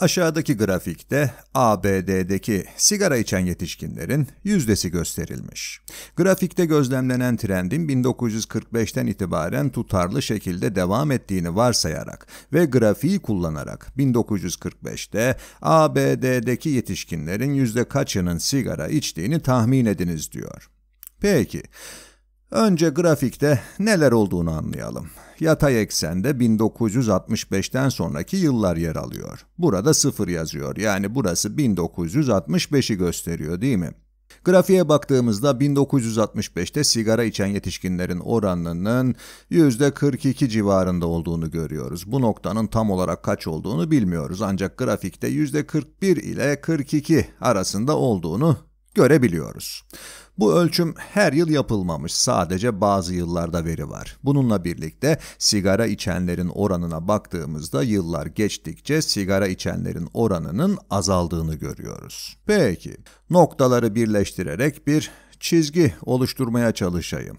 Aşağıdaki grafikte ABD'deki sigara içen yetişkinlerin yüzdesi gösterilmiş. Grafikte gözlemlenen trendin 1945'ten itibaren tutarlı şekilde devam ettiğini varsayarak ve grafiği kullanarak 1945'te ABD'deki yetişkinlerin yüzde kaçının sigara içtiğini tahmin ediniz diyor. Peki, Önce grafikte neler olduğunu anlayalım. Yatay eksende 1965'ten sonraki yıllar yer alıyor. Burada 0 yazıyor yani burası 1965'i gösteriyor değil mi? Grafiğe baktığımızda 1965'te sigara içen yetişkinlerin oranının %42 civarında olduğunu görüyoruz. Bu noktanın tam olarak kaç olduğunu bilmiyoruz ancak grafikte %41 ile 42 arasında olduğunu görebiliyoruz. Bu ölçüm her yıl yapılmamış, sadece bazı yıllarda veri var. Bununla birlikte sigara içenlerin oranına baktığımızda yıllar geçtikçe sigara içenlerin oranının azaldığını görüyoruz. Peki, noktaları birleştirerek bir çizgi oluşturmaya çalışayım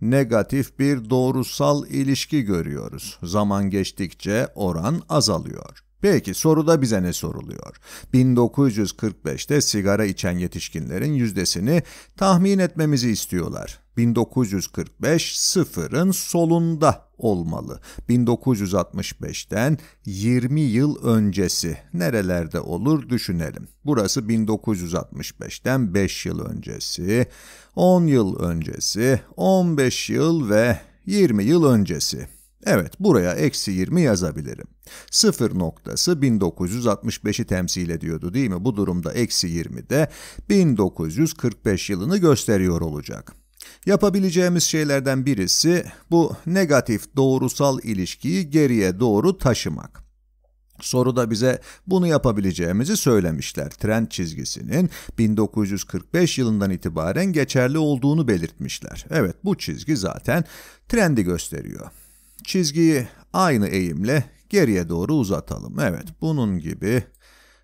negatif bir doğrusal ilişki görüyoruz. Zaman geçtikçe oran azalıyor. Peki soruda bize ne soruluyor? 1945'te sigara içen yetişkinlerin yüzdesini tahmin etmemizi istiyorlar. 1945 sıfırın solunda olmalı. 1965'ten 20 yıl öncesi nerelerde olur düşünelim. Burası 1965'ten 5 yıl öncesi, 10 yıl öncesi, 15 yıl ve 20 yıl öncesi. Evet buraya eksi 20 yazabilirim. Sıfır noktası 1965'i temsil ediyordu değil mi? Bu durumda eksi 20 de 1945 yılını gösteriyor olacak. Yapabileceğimiz şeylerden birisi bu negatif doğrusal ilişkiyi geriye doğru taşımak. Soruda bize bunu yapabileceğimizi söylemişler. Trend çizgisinin 1945 yılından itibaren geçerli olduğunu belirtmişler. Evet bu çizgi zaten trendi gösteriyor. Çizgiyi aynı eğimle geriye doğru uzatalım. Evet bunun gibi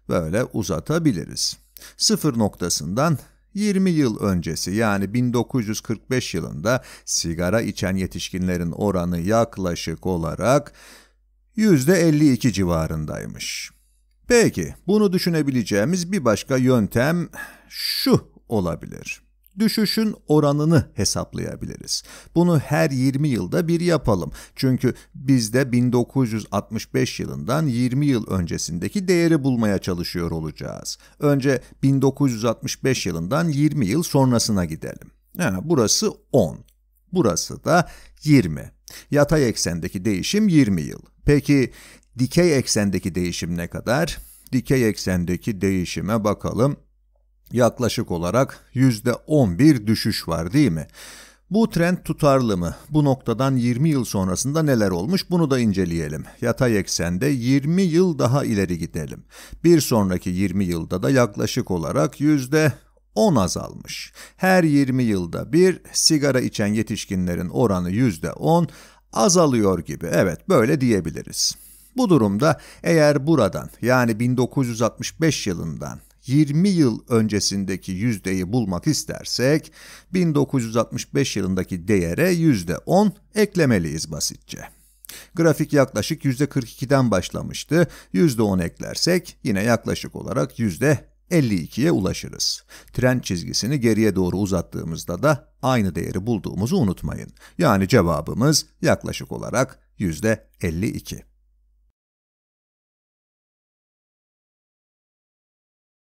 böyle uzatabiliriz. Sıfır noktasından 20 yıl öncesi yani 1945 yılında sigara içen yetişkinlerin oranı yaklaşık olarak %52 civarındaymış. Peki bunu düşünebileceğimiz bir başka yöntem şu olabilir düşüşün oranını hesaplayabiliriz. Bunu her 20 yılda bir yapalım. Çünkü biz de 1965 yılından 20 yıl öncesindeki değeri bulmaya çalışıyor olacağız. Önce 1965 yılından 20 yıl sonrasına gidelim. Ha, burası 10, burası da 20. Yatay eksendeki değişim 20 yıl. Peki dikey eksendeki değişim ne kadar? Dikey eksendeki değişime bakalım. Yaklaşık olarak %11 düşüş var değil mi? Bu trend tutarlı mı? Bu noktadan 20 yıl sonrasında neler olmuş bunu da inceleyelim. Yatay eksende 20 yıl daha ileri gidelim. Bir sonraki 20 yılda da yaklaşık olarak yüzde 10 azalmış. Her 20 yılda bir sigara içen yetişkinlerin oranı yüzde 10 azalıyor gibi. Evet böyle diyebiliriz. Bu durumda eğer buradan yani 1965 yılından 20 yıl öncesindeki yüzdeyi bulmak istersek 1965 yılındaki değere yüzde %10 eklemeliyiz basitçe. Grafik yaklaşık yüzde %42'den başlamıştı. yüzde %10 eklersek yine yaklaşık olarak yüzde %52'ye ulaşırız. Trend çizgisini geriye doğru uzattığımızda da aynı değeri bulduğumuzu unutmayın. Yani cevabımız yaklaşık olarak yüzde %52.